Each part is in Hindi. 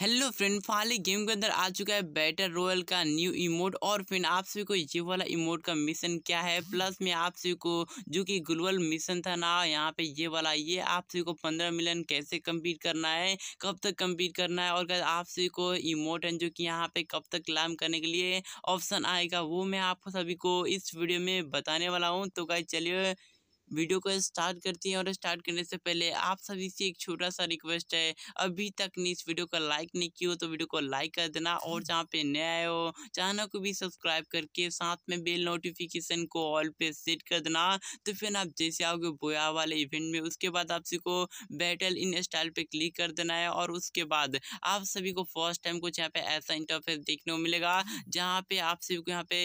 हेलो फ्रेंड फाली गेम के अंदर आ चुका है बैटर रॉयल का न्यू इमोट और फ्रेंड आप सभी को ये वाला इमोट का मिशन क्या है प्लस में आप सभी को जो कि ग्लोबल मिशन था ना यहाँ पे ये वाला ये आप सभी को पंद्रह मिलियन कैसे कंप्लीट करना है कब तक कंप्लीट करना है और आप सभी को इमोट है जो कि यहाँ पे कब तक क्लाइम करने के लिए ऑप्शन आएगा वो मैं आप सभी को इस वीडियो में बताने वाला हूँ तो क्या चलिए वीडियो को स्टार्ट करती हैं और स्टार्ट करने से पहले आप सभी से एक छोटा सा रिक्वेस्ट है अभी तक ने इस वीडियो को लाइक नहीं की हो तो वीडियो को लाइक कर देना और जहाँ पे नए आए हो चैनल को भी सब्सक्राइब करके साथ में बेल नोटिफिकेशन को ऑल पे सेट कर देना तो फिर आप जैसे आओगे बोया वाले इवेंट में उसके बाद आप सभी को बैटल इन स्टाइल पर क्लिक कर देना है और उसके बाद आप सभी को फर्स्ट टाइम कुछ यहाँ पे ऐसा इंटरफेस देखने को मिलेगा जहाँ पे आप सभी को यहाँ पे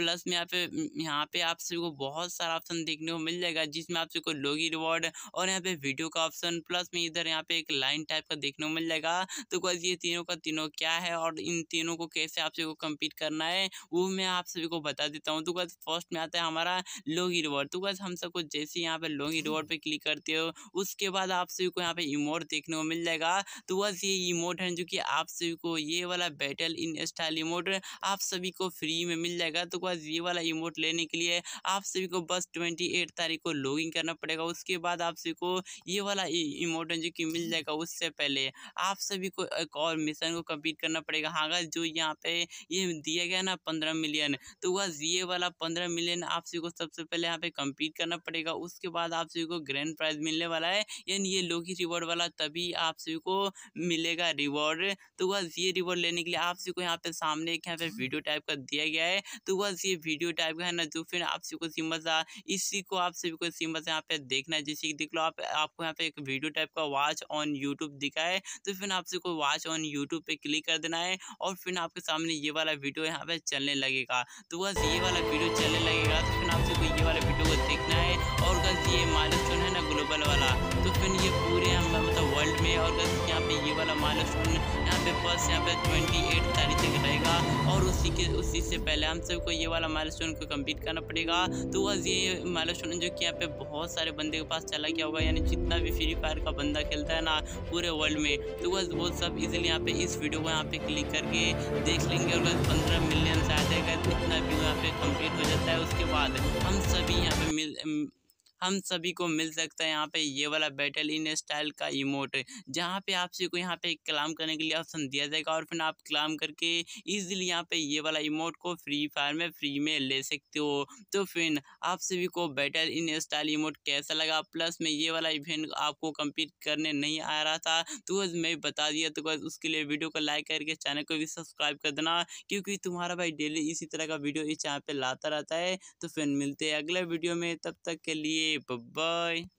प्लस में यहाँ पे यहाँ पे आप सभी को बहुत सारा ऑप्शन देखने को मिल जाएगा जिसमें आप सबको लोगी रिवॉर्ड और यहाँ पे वीडियो का ऑप्शन प्लस में इधर यहाँ पे एक लाइन टाइप का देखने को मिल जाएगा तो बस ये तीनों का तीनों क्या है और इन तीनों को कैसे आप सबको कम्पीट करना है वो मैं आप सभी को बता देता हूँ तो बस फर्स्ट में आता है हमारा लोगी रिवॉर्ड तो बस हम सबको जैसे यहाँ पे लोगी रिवॉर्ड पर क्लिक करते हो उसके बाद आप सभी को यहाँ पे इमोट देखने को मिल जाएगा तो बस ये इमोट है जो कि आप सभी को ये वाला बैटल इन स्टाइल इमोट आप सभी को फ्री में मिल जाएगा तो पास ये वाला इमोट लेने के लिए आप सभी को बस ट्वेंटी एट तारीख को लॉगिन करना पड़ेगा उसके बाद आप सभी को ये वाला इमोट जो कि मिल जाएगा उससे पहले आप सभी को एक और मिशन को कम्प्लीट करना पड़ेगा हाँ अगर जो यहाँ पे ये दिया गया ना पंद्रह मिलियन तो वह ये वाला पंद्रह मिलियन आप सभी को सबसे पहले यहाँ पे कम्प्लीट करना पड़ेगा उसके बाद आप सभी को ग्रैंड प्राइज मिलने वाला है यानी ये लोकी रिवॉर्ड वाला तभी आप सभी को मिलेगा रिवॉर्ड तो वह ये रिवॉर्ड लेने के लिए आप सभी को यहाँ पे सामने एक यहाँ पे वीडियो टाइप का दिया गया है तो वह सी वीडियो टाइप का है ना जो फिर आप सभी को सिंबल सा इसी को आप सभी को सिंबल यहाँ पे देखना है जैसे कि देख लो आप आपको यहाँ पे एक वीडियो टाइप का वॉच ऑन यूट्यूब दिखा है तो फिर आप सभी को वॉच ऑन यूट्यूब पे क्लिक कर देना है और फिर आपके सामने ये वाला वीडियो यहाँ पे चलने लगेगा तो बस ये वाला वीडियो चलने लगेगा तो फिर आप सबको ये वाला वीडियो को देखना है और बस ये मालिक जो है ना ग्लोबल वाला तो फिर ये पूरे मतलब वर्ल्ड में और बस यहाँ पे ये वाला मालिक यहाँ पे बस यहाँ पे ट्वेंटी उस उसी से पहले हम सबको ये वाला स्टोन को कम्प्लीट करना पड़ेगा तो बस ये स्टोन जो कि यहाँ पे बहुत सारे बंदे के पास चला गया होगा यानी जितना भी फ्री फायर का बंदा खेलता है ना पूरे वर्ल्ड में तो बस वो सब इजिली यहाँ पे इस वीडियो को यहाँ पे क्लिक करके देख लेंगे और बस पंद्रह मिलियन से आ जाएगा इतना भी यहाँ पे कंप्लीट हो जाता है उसके बाद हम सभी यहाँ पे मिल हम सभी को मिल सकता है यहाँ पे ये वाला बैटल इन स्टाइल का इमोट जहाँ पे आप सभी को यहाँ पे क्लाम करने के लिए ऑप्शन दिया जाएगा और फिर आप क्लाम करके इजिली यहाँ पे ये वाला इमोट को फ्री फायर में फ्री में ले सकते हो तो फिर आप सभी को बैटल इन स्टाइल इमोट कैसा लगा प्लस में ये वाला इवेंट आपको कम्पीट करने नहीं आ रहा था तो बस मैं बता दिया तो बस उसके लिए वीडियो को लाइक करके चैनल को भी सब्सक्राइब कर देना क्योंकि तुम्हारा भाई डेली इसी तरह का वीडियो इस चैनल पर लाता रहता है तो फिर मिलते हैं अगले वीडियो में तब तक के लिए Bye-bye.